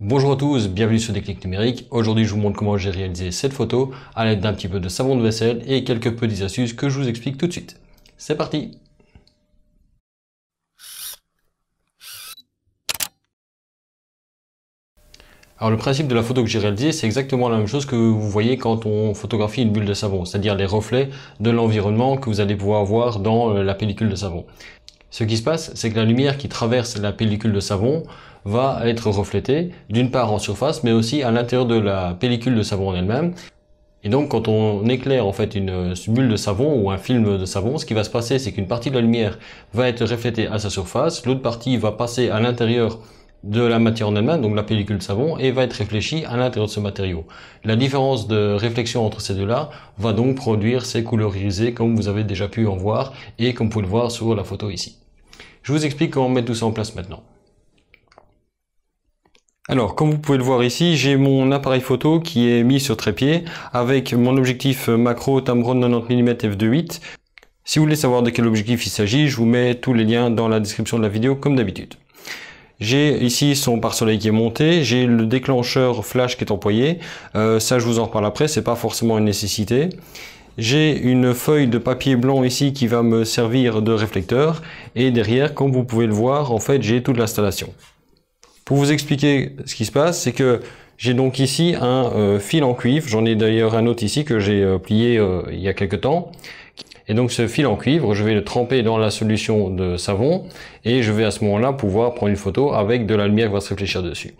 Bonjour à tous, bienvenue sur Déclic Numérique. Aujourd'hui, je vous montre comment j'ai réalisé cette photo à l'aide d'un petit peu de savon de vaisselle et quelques petits astuces que je vous explique tout de suite. C'est parti Alors le principe de la photo que j'ai réalisée, c'est exactement la même chose que vous voyez quand on photographie une bulle de savon, c'est-à-dire les reflets de l'environnement que vous allez pouvoir voir dans euh, la pellicule de savon. Ce qui se passe, c'est que la lumière qui traverse la pellicule de savon va être reflétée d'une part en surface, mais aussi à l'intérieur de la pellicule de savon en elle-même. Et donc, quand on éclaire en fait euh, une bulle de savon ou un film de savon, ce qui va se passer, c'est qu'une partie de la lumière va être reflétée à sa surface, l'autre partie va passer à l'intérieur de la matière en elle-même, donc la pellicule de savon, et va être réfléchie à l'intérieur de ce matériau. La différence de réflexion entre ces deux-là va donc produire ces couleurs comme vous avez déjà pu en voir et comme vous pouvez le voir sur la photo ici. Je vous explique comment mettre tout ça en place maintenant. Alors, comme vous pouvez le voir ici, j'ai mon appareil photo qui est mis sur trépied avec mon objectif macro Tamron 90 mm f2.8. Si vous voulez savoir de quel objectif il s'agit, je vous mets tous les liens dans la description de la vidéo comme d'habitude. J'ai ici son pare-soleil qui est monté, j'ai le déclencheur flash qui est employé, euh, ça je vous en reparle après, c'est pas forcément une nécessité j'ai une feuille de papier blanc ici qui va me servir de réflecteur et derrière comme vous pouvez le voir en fait j'ai toute l'installation. Pour vous expliquer ce qui se passe c'est que j'ai donc ici un euh, fil en cuivre, j'en ai d'ailleurs un autre ici que j'ai euh, plié euh, il y a quelques temps. Et donc ce fil en cuivre, je vais le tremper dans la solution de savon et je vais à ce moment-là pouvoir prendre une photo avec de la lumière qui va se réfléchir dessus.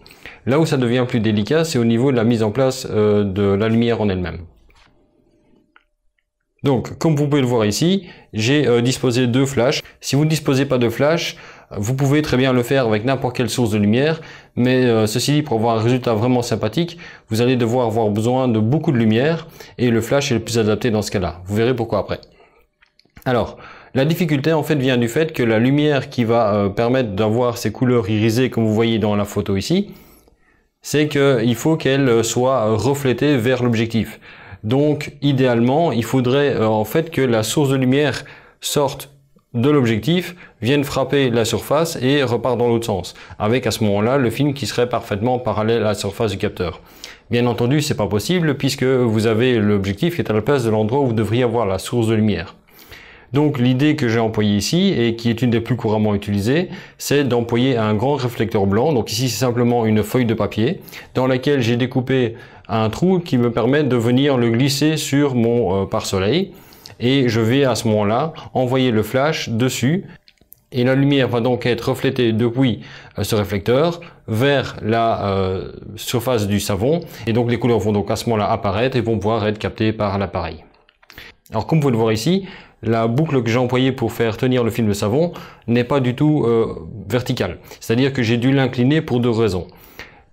Là où ça devient plus délicat, c'est au niveau de la mise en place de la lumière en elle-même. Donc, comme vous pouvez le voir ici, j'ai euh, disposé de flashs. Si vous ne disposez pas de flash, vous pouvez très bien le faire avec n'importe quelle source de lumière, mais euh, ceci dit, pour avoir un résultat vraiment sympathique, vous allez devoir avoir besoin de beaucoup de lumière, et le flash est le plus adapté dans ce cas-là. Vous verrez pourquoi après. Alors, la difficulté en fait vient du fait que la lumière qui va euh, permettre d'avoir ces couleurs irisées comme vous voyez dans la photo ici, c'est qu'il faut qu'elle soit reflétée vers l'objectif. Donc idéalement, il faudrait euh, en fait que la source de lumière sorte de l'objectif, vienne frapper la surface et repart dans l'autre sens, avec à ce moment-là le film qui serait parfaitement parallèle à la surface du capteur. Bien entendu, c'est pas possible puisque vous avez l'objectif qui est à la place de l'endroit où vous devriez avoir la source de lumière. Donc l'idée que j'ai employée ici et qui est une des plus couramment utilisées, c'est d'employer un grand réflecteur blanc. Donc ici c'est simplement une feuille de papier dans laquelle j'ai découpé un trou qui me permet de venir le glisser sur mon euh, pare-soleil et je vais à ce moment-là envoyer le flash dessus et la lumière va donc être reflétée depuis euh, ce réflecteur vers la euh, surface du savon et donc les couleurs vont donc à ce moment-là apparaître et vont pouvoir être captées par l'appareil. Alors comme vous pouvez le voir ici, la boucle que j'ai employée pour faire tenir le film de savon n'est pas du tout verticale. C'est-à-dire que j'ai dû l'incliner pour deux raisons.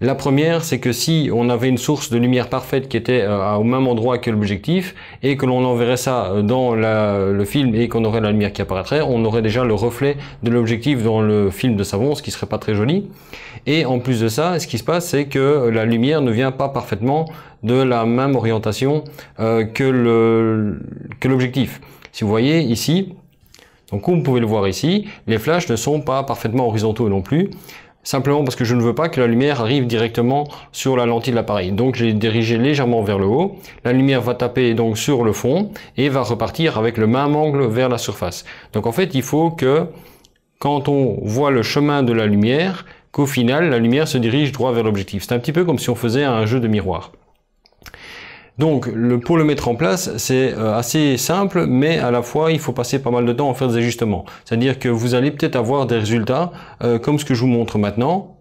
La première, c'est que si on avait une source de lumière parfaite qui était euh, au même endroit que l'objectif et que l'on enverrait ça euh, dans le film et qu'on aurait la lumière qui apparaîtrait, on aurait déjà le reflet de l'objectif dans le film de savon, ce qui serait pas très joli. Et en plus de ça, ce qui se passe, c'est que la lumière ne vient pas parfaitement de la même orientation euh, que l'objectif. si vous voyez ici, donc comme vous pouvez le voir ici, les flashs ne sont pas parfaitement horizontaux non plus simplement parce que je ne veux pas que la lumière arrive directement sur la lentille de l'appareil. Donc j'ai dirigé légèrement vers le haut, la lumière va taper donc sur le fond et va repartir avec le même angle vers la surface. Donc en fait il faut que quand on voit le chemin de la lumière, qu'au final la lumière se dirige droit vers l'objectif. C'est un petit peu comme si on faisait un jeu de miroir. Donc, le, pour le mettre en place, c'est euh, assez simple, mais à la fois, il faut passer pas mal de temps à faire des ajustements. C'est-à-dire que vous allez peut-être avoir des résultats euh, comme ce que je vous montre maintenant,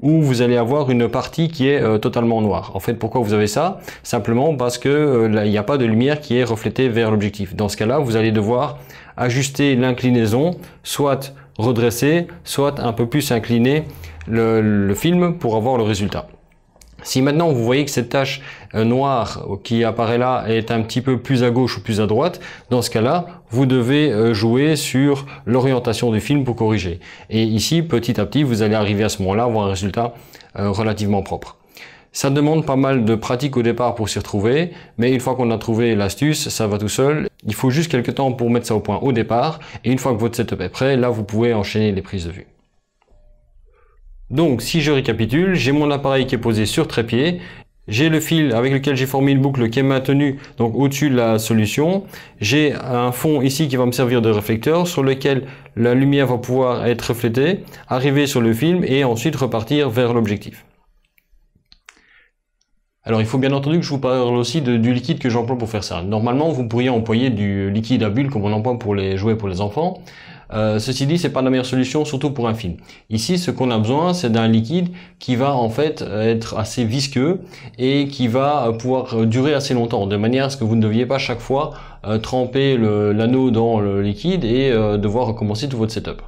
où vous allez avoir une partie qui est euh, totalement noire. En fait, pourquoi vous avez ça Simplement parce que il n'y a pas de lumière qui est reflétée vers l'objectif. Dans ce cas-là, vous allez devoir ajuster l'inclinaison, soit redresser, soit un peu plus incliner le film pour avoir le résultat. Si maintenant vous voyez que cette tache euh, noire euh, qui apparaît là est un petit peu plus à gauche ou plus à droite, dans ce cas-là, vous devez euh, jouer sur l'orientation du film pour corriger. Et ici, petit à petit, vous allez arriver à ce moment-là, avoir un résultat relativement propre. Ça demande pas mal de pratique au départ pour s'y retrouver, mais une fois qu'on a trouvé l'astuce, ça va tout seul. Il faut juste quelques temps pour mettre ça au point au départ, et une fois que votre setup est prêt, là vous pouvez enchaîner les prises de vue. Donc si je récapitule, j'ai mon appareil qui est posé sur trépied, j'ai le fil avec lequel j'ai formé une boucle qui est maintenue donc au-dessus de la solution, j'ai un fond ici qui va me servir de réflecteur sur lequel la lumière va pouvoir être reflétée, arriver sur le film et ensuite repartir vers l'objectif. Alors il faut bien entendu que je vous parle aussi du liquide que j'emploie pour faire ça. Normalement vous pourriez employer du liquide à bulles comme on emploie pour les jouets pour les enfants. Euh, ceci dit, c'est pas la meilleure solution, surtout pour un film. Ici, ce qu'on a besoin, c'est d'un liquide qui va en fait être assez visqueux et qui va euh, pouvoir euh, durer assez longtemps, de manière à ce que vous ne deviez pas chaque fois tremper l'anneau dans le liquide et devoir recommencer tout votre setup.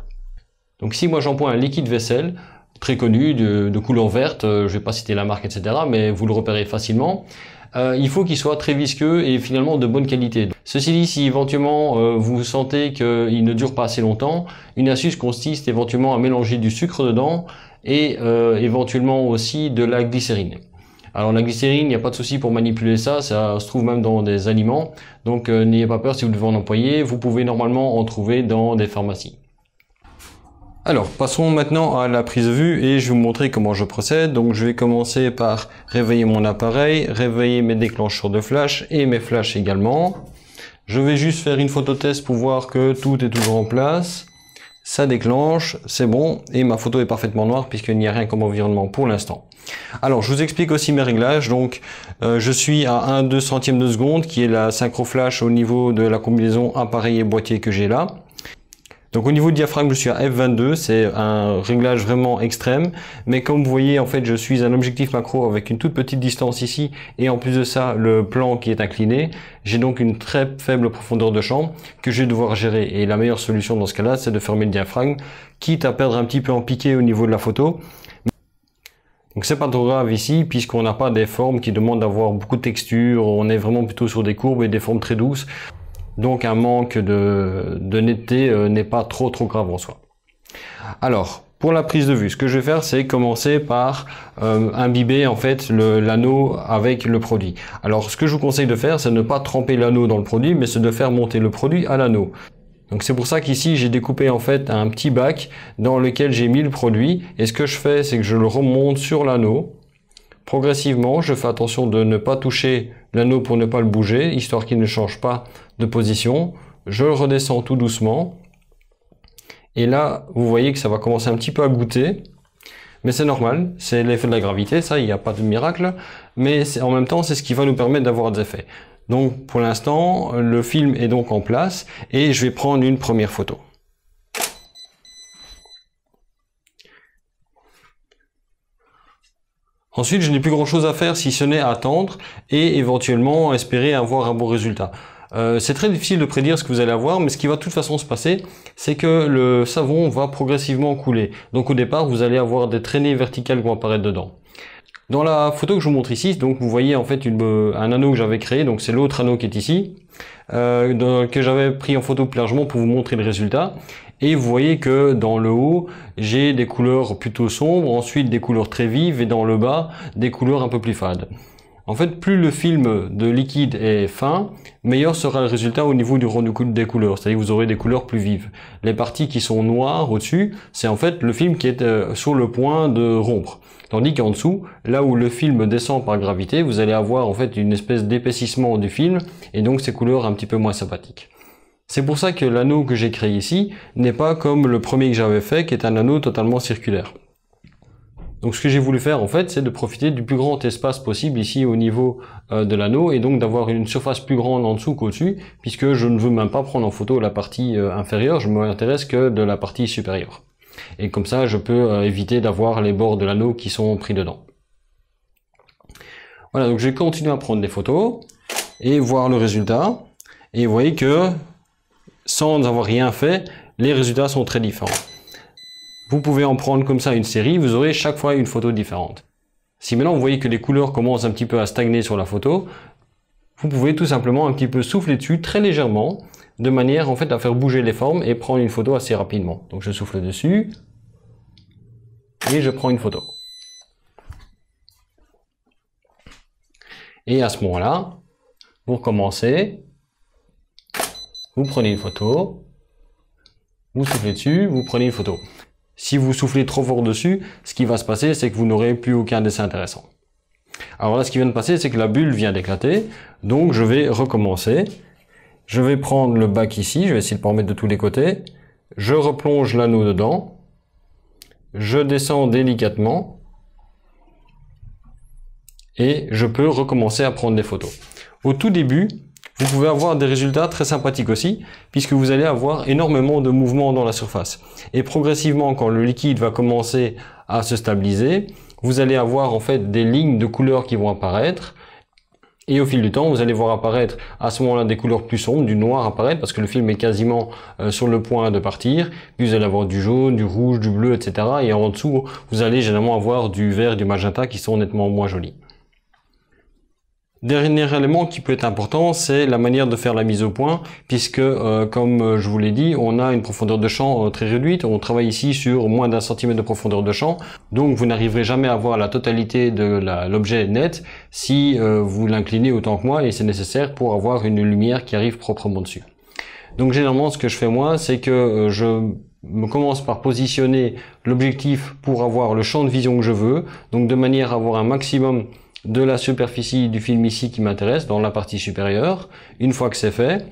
Donc si moi j'emploie un liquide vaisselle, très connu, de, de couleur verte, je vais pas citer la marque, etc., mais vous le repérez facilement, euh, il faut qu'il soit très visqueux et finalement de bonne qualité. Ceci dit, si éventuellement euh, vous sentez qu'il ne dure pas assez longtemps, une astuce consiste éventuellement à mélanger du sucre dedans et euh, éventuellement aussi de la glycérine. Alors la glycérine, il n'y a pas de souci pour manipuler ça, ça se trouve même dans des aliments. Donc n'ayez pas peur si vous devez en employer, vous pouvez normalement en trouver dans des pharmacies. Alors, passons maintenant à la prise de vue et je vais vous montrer comment je procède. Donc, je vais commencer par réveiller mon appareil, réveiller mes déclencheurs de flash et mes flashs également. Je vais juste faire une photo test pour voir que tout est toujours en place. Ça déclenche, c'est bon, et ma photo est parfaitement noire puisqu'il n'y a rien comme environnement pour l'instant. Alors, je vous explique aussi mes réglages. Donc, euh, je suis à 1 2 centième de seconde, qui est la synchro flash au niveau de la combinaison appareil et boîtier que j'ai là. Donc au niveau du diaphragme, je suis à f22, c'est un réglage vraiment extrême, mais comme vous voyez, en fait, je suis un objectif macro avec une toute petite distance ici, et en plus de ça, le plan qui est incliné, j'ai donc une très faible profondeur de champ que je vais devoir gérer, et la meilleure solution dans ce cas-là, c'est de fermer le diaphragme, quitte à perdre un petit peu en piqué au niveau de la photo. Donc c'est pas trop grave ici, puisqu'on n'a pas des formes qui demandent d'avoir beaucoup de texture, on est vraiment plutôt sur des courbes et des formes très douces. Donc un manque de, de netteté euh, n'est pas trop trop grave en soi. Alors, pour la prise de vue, ce que je vais faire, c'est commencer par euh, imbiber en fait l'anneau avec le produit. Alors, ce que je vous conseille de faire, c'est ne pas tremper l'anneau dans le produit, mais c'est de faire monter le produit à l'anneau. Donc c'est pour ça qu'ici j'ai découpé en fait un petit bac dans lequel j'ai mis le produit et ce que je fais c'est que je le remonte sur l'anneau Progressivement, je fais attention de ne pas toucher l'anneau pour ne pas le bouger, histoire qu'il ne change pas de position. Je redescends tout doucement. Et là, vous voyez que ça va commencer un petit peu à goûter. Mais c'est normal, c'est l'effet de la gravité, ça, il n'y a pas de miracle. Mais en même temps, c'est ce qui va nous permettre d'avoir des effets. Donc pour l'instant, le film est donc en place et je vais prendre une première photo. Ensuite, je n'ai plus grand-chose à faire si ce n'est attendre et éventuellement espérer avoir un bon résultat. Euh, c'est très difficile de prédire ce que vous allez avoir, mais ce qui va de toute façon se passer, c'est que le savon va progressivement couler. Donc au départ, vous allez avoir des traînées verticales qui vont apparaître dedans. Dans la photo que je vous montre ici, donc vous voyez en fait euh, un anneau que j'avais créé, donc c'est l'autre anneau qui est ici, euh, que j'avais pris en photo plus pour vous montrer le résultat. Et vous voyez que dans le haut, j'ai des couleurs plutôt sombres, ensuite des couleurs très vives, et dans le bas, des couleurs un peu plus fades. En fait, plus le film de liquide est fin, meilleur sera le résultat au niveau du rendu des couleurs, c'est-à-dire que vous aurez des couleurs plus vives. Les parties qui sont noires au-dessus, c'est en fait le film qui est euh, sur le point de rompre. Tandis qu'en dessous, là où le film descend par gravité, vous allez avoir en fait une espèce d'épaississement du film et donc ces couleurs un petit peu moins sympathiques. C'est pour ça que l'anneau que j'ai créé ici n'est pas comme le premier que j'avais fait qui est un anneau totalement circulaire. Donc ce que j'ai voulu faire en fait, c'est de profiter du plus grand espace possible ici au niveau euh, de l'anneau et donc d'avoir une surface plus grande en dessous qu'au-dessus puisque je ne veux même pas prendre en photo la partie euh, inférieure, je ne m'intéresse que de la partie supérieure. Et comme ça, je peux euh, éviter d'avoir les bords de l'anneau qui sont pris dedans. Voilà, donc je vais continuer à prendre des photos et voir le résultat. Et vous voyez que sans avoir rien fait, les résultats sont très différents. Vous pouvez en prendre comme ça une série, vous aurez chaque fois une photo différente. Si maintenant vous voyez que les couleurs commencent un petit peu à stagner sur la photo, vous pouvez tout simplement un petit peu souffler dessus très légèrement, de manière en fait à faire bouger les formes et prendre une photo assez rapidement. Donc je souffle dessus et je prends une photo. Et à ce moment-là, vous recommencez, vous prenez une photo, vous soufflez dessus, vous prenez une photo. Si vous soufflez trop fort dessus, ce qui va se passer, c'est que vous n'aurez plus aucun dessin intéressant. Alors là, ce qui vient de passer, c'est que la bulle vient d'éclater. Donc, je vais recommencer. Je vais prendre le bac ici. Je vais essayer de pas en mettre de tous les côtés. Je replonge l'anneau dedans. Je descends délicatement. Et je peux recommencer à prendre des photos. Au tout début, vous pouvez avoir des résultats très sympathiques aussi, puisque vous allez avoir énormément de mouvements dans la surface. Et progressivement, quand le liquide va commencer à se stabiliser, vous allez avoir en fait des lignes de couleurs qui vont apparaître. Et au fil du temps, vous allez voir apparaître à ce moment-là des couleurs plus sombres, du noir apparaître, parce que le film est quasiment euh, sur le point de partir. Puis vous allez avoir du jaune, du rouge, du bleu, etc. Et en dessous, vous allez généralement avoir du vert, du magenta qui sont nettement moins jolis. Dernier élément qui peut être important, c'est la manière de faire la mise au point, puisque euh, comme euh, je vous l'ai dit, on a une profondeur de champ euh, très réduite, on travaille ici sur moins d'un centimètre de profondeur de champ, donc vous n'arriverez jamais à voir la totalité de l'objet net si vous l'inclinez autant que moi, et c'est nécessaire pour avoir une lumière qui arrive proprement dessus. Donc généralement ce que je fais moi, c'est que je me commence par positionner l'objectif pour avoir le champ de vision que je veux, donc de manière à avoir un maximum de la superficie du film ici qui m'intéresse, dans la partie supérieure. Une fois que c'est fait,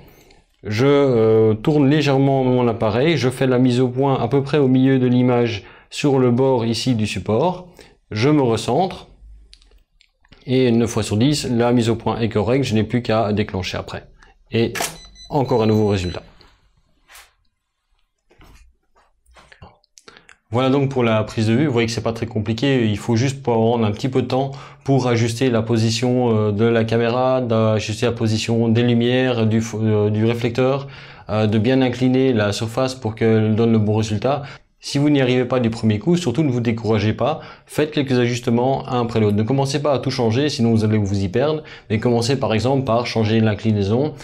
je euh, tourne légèrement mon appareil, je fais la mise au point à peu près au milieu de l'image sur le bord ici du support, je me recentre, et 9 fois sur 10, la mise au point est correcte, je n'ai plus qu'à déclencher après. Et encore un nouveau résultat. Voilà donc pour la prise de vue, vous voyez que c'est pas très compliqué, il faut juste prendre un petit peu de temps pour ajuster la position euh, de la caméra, d'ajuster la position des lumières, du, euh, du réflecteur, euh, de bien incliner la surface pour qu'elle donne le bon résultat. Si vous n'y arrivez pas du premier coup, surtout ne vous découragez pas, faites quelques ajustements un après l'autre. Ne commencez pas à tout changer, sinon vous allez vous y perdre, mais commencez par exemple par changer l'inclinaison,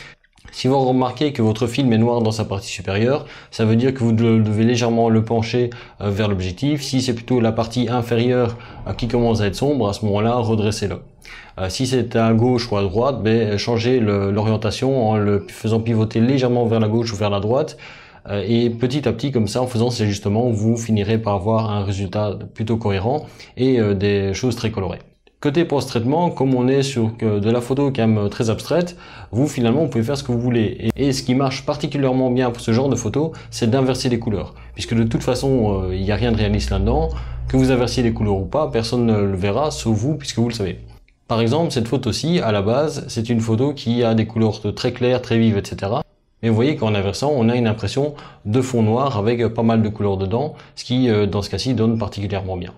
si vous remarquez que votre film est noir dans sa partie supérieure, ça veut dire que vous devez légèrement le pencher euh, vers l'objectif. Si c'est plutôt la partie inférieure euh, qui commence à être sombre, à ce moment-là, redressez-le. Euh, si c'est à gauche ou à droite, ben, changez l'orientation en le faisant pivoter légèrement vers la gauche ou vers la droite. Et petit à petit, comme ça, en faisant ces ajustements, vous finirez par avoir un résultat plutôt cohérent et des choses très colorées. Côté post-traitement, comme on est sur de la photo quand même euh, très abstraite, vous finalement vous pouvez faire ce que vous voulez. Et, ce qui marche particulièrement bien pour ce genre de photo, c'est d'inverser les couleurs. Puisque de toute façon, euh, il n'y a rien de réaliste là-dedans. Que vous inversiez les couleurs ou pas, personne ne le verra, sauf vous, puisque vous le savez. Par exemple, cette photo-ci, à la base, c'est une photo qui a des couleurs très claires, très vives, etc. Mais vous voyez qu'en inversant, on a une impression de fond noir avec euh, pas mal de couleurs dedans, ce qui, dans ce cas-ci, donne particulièrement bien.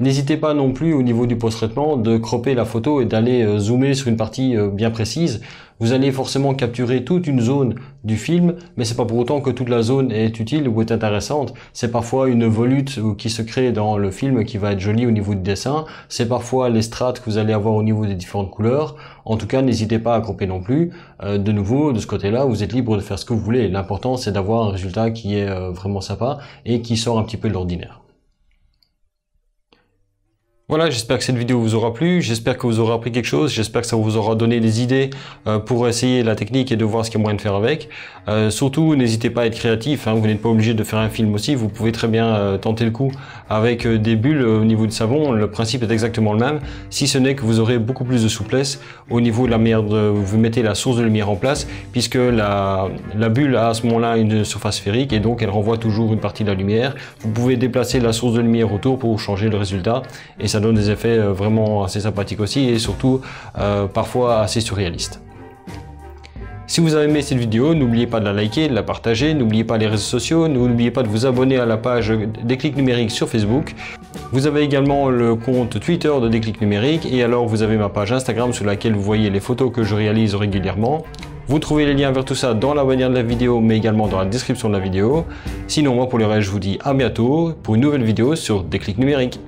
N'hésitez pas non plus au niveau du post-traitement de cropper la photo et d'aller euh, zoomer sur une partie euh, bien précise. Vous allez forcément capturer toute une zone du film, mais c'est pas pour autant que toute la zone est utile ou est intéressante. C'est parfois une volute euh, qui se crée dans le film qui va être jolie au niveau du dessin. C'est parfois les strates que vous allez avoir au niveau des différentes couleurs. En tout cas, n'hésitez pas à cropper non plus. de nouveau, de ce côté-là, vous êtes libre de faire ce que vous voulez. L'important, c'est d'avoir un résultat qui est vraiment sympa et qui sort un petit peu de l'ordinaire. Voilà, j'espère que cette vidéo vous aura plu, j'espère que vous aurez appris quelque chose, j'espère que ça vous aura donné des idées euh, pour essayer la technique et de voir ce qu'il y a moyen de faire avec. Euh, surtout, n'hésitez pas à être créatif, hein, vous n'êtes pas obligé de faire un film aussi, vous pouvez très bien euh, tenter le coup avec des bulles au niveau du savon, le principe est exactement le même, si ce n'est que vous aurez beaucoup plus de souplesse au niveau de la merde. vous mettez la source de lumière en place, puisque la, la bulle a à ce moment-là une surface sphérique et donc elle renvoie toujours une partie de la lumière. Vous pouvez déplacer la source de lumière autour pour changer le résultat et ça ça donne des effets euh, vraiment assez sympathiques aussi et surtout euh, parfois assez surréalistes. Si vous avez aimé cette vidéo, n'oubliez pas de la liker, de la partager, n'oubliez pas les réseaux sociaux, n'oubliez pas de vous abonner à la page Déclic Numérique sur Facebook. Vous avez également le compte Twitter de Déclic Numérique et alors vous avez ma page Instagram sur laquelle vous voyez les photos que je réalise régulièrement. Vous trouvez les liens vers tout ça dans la bannière de la vidéo mais également dans la description de la vidéo. Sinon moi pour le reste je vous dis à bientôt pour une nouvelle vidéo sur Déclic Numérique.